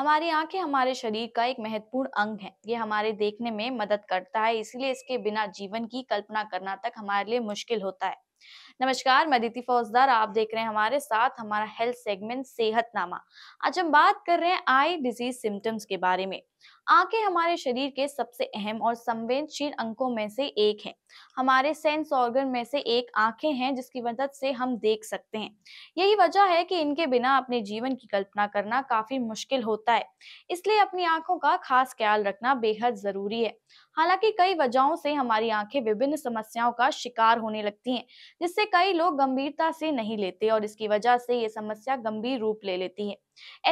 हमारी आंखें हमारे शरीर का एक महत्वपूर्ण अंग है ये हमारे देखने में मदद करता है इसलिए इसके बिना जीवन की कल्पना करना तक हमारे लिए मुश्किल होता है नमस्कार मैं दीति फौजदार आप देख रहे हैं हमारे साथ हमारा हेल्थ सेगमेंट सेहत नामा आज हम बात कर रहे हैं आई डिजीज सिम्टम्स के बारे में आंखें हमारे शरीर के सबसे अहम और संवेदनशील अंकों में से एक हैं। हमारे सेंस ऑर्गन में से एक आंखें हैं जिसकी मदद से हम देख सकते हैं यही वजह है कि इनके बिना अपने जीवन की कल्पना करना काफी मुश्किल होता है इसलिए अपनी आंखों का खास ख्याल रखना बेहद जरूरी है हालांकि कई वजहों से हमारी आंखें विभिन्न समस्याओं का शिकार होने लगती हैं जिससे कई लोग गंभीरता से नहीं लेते और इसकी वजह से ये समस्या गंभीर रूप ले लेती है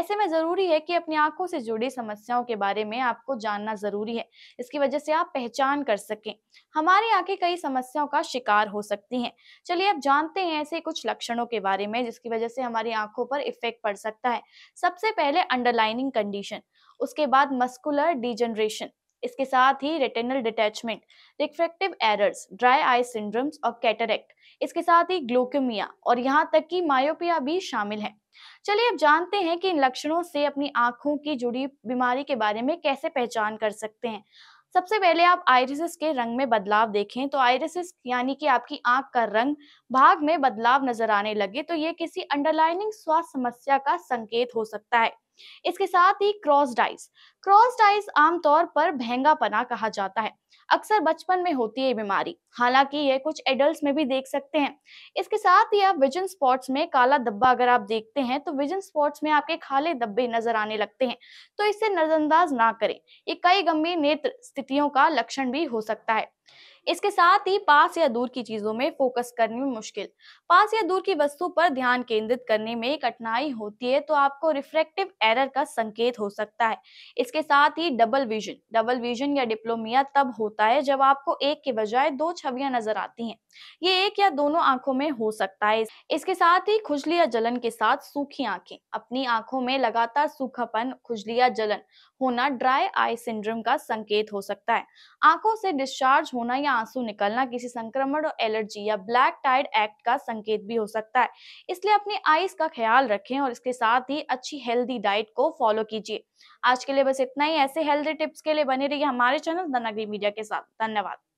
ऐसे में जरूरी है कि अपनी आंखों से जुड़ी समस्याओं के बारे में आपको जानना जरूरी है इसकी वजह से आप पहचान कर सकें हमारी आंखें कई समस्याओं का शिकार हो सकती हैं चलिए अब जानते हैं ऐसे कुछ लक्षणों के बारे में जिसकी वजह से हमारी आंखों पर इफेक्ट पड़ सकता है सबसे पहले अंडरलाइनिंग कंडीशन उसके बाद मस्कुलर डिजनरेशन इसके साथ ही retinal detachment refractive errors dry eye syndromes और कैटरेक्ट इसके साथ ही ग्लोकोमिया और यहाँ तक कि मायोपिया भी शामिल है चलिए अब जानते हैं कि इन लक्षणों से अपनी आंखों की जुड़ी बीमारी के बारे में कैसे पहचान कर सकते हैं सबसे पहले आप आयरिसिस के रंग में बदलाव देखें तो आयरिसिस यानी कि आपकी आंख का रंग भाग में बदलाव नजर आने लगे तो ये किसी अंडरलाइनिंग स्वास्थ्य समस्या का संकेत हो सकता है इसके साथ ही क्रॉस डाइस क्रॉस डाइस आमतौर पर भेंगापना कहा जाता है अक्सर बचपन में होती है बीमारी हालांकि ये कुछ एडल्ट में भी देख सकते हैं इसके साथ ही आप विजन स्पॉट्स में काला धब्बा अगर आप देखते हैं तो विजन स्पॉट्स में आपके खाले धब्बे नजर आने लगते हैं तो इसे नजरअंदाज ना करें ये कई गंभीर नेत्र स्थितियों का लक्षण भी हो सकता है इसके साथ ही पास या दूर की चीजों में फोकस करने में मुश्किल पास या दूर की वस्तु पर ध्यान केंद्रित करने में कठिनाई होती है तो आपको रिफ्रेक्टिव एरर का संकेत हो सकता है इसके साथ ही डबल विजन डबल विजन या डिप्लोमिया तब होता है जब आपको एक के बजाय दो छवियां नजर आती हैं ये एक या दोनों आंखों में हो सकता है इसके साथ ही खुजली या जलन के साथ सूखी आंखें अपनी आंखों में लगातार सूखापन खुजली या जलन होना ड्राई आई सिंड्रोम का संकेत हो सकता है आंखों से डिस्चार्ज होना या आंसू निकलना किसी संक्रमण और एलर्जी या ब्लैक टाइड एक्ट का संकेत भी हो सकता है इसलिए अपनी आईज का ख्याल रखें और इसके साथ ही अच्छी हेल्दी डाइट को फॉलो कीजिए आज के लिए बस इतना ही ऐसे हेल्दी टिप्स के लिए बने रहिए हमारे चैनल धनगरी मीडिया के साथ धन्यवाद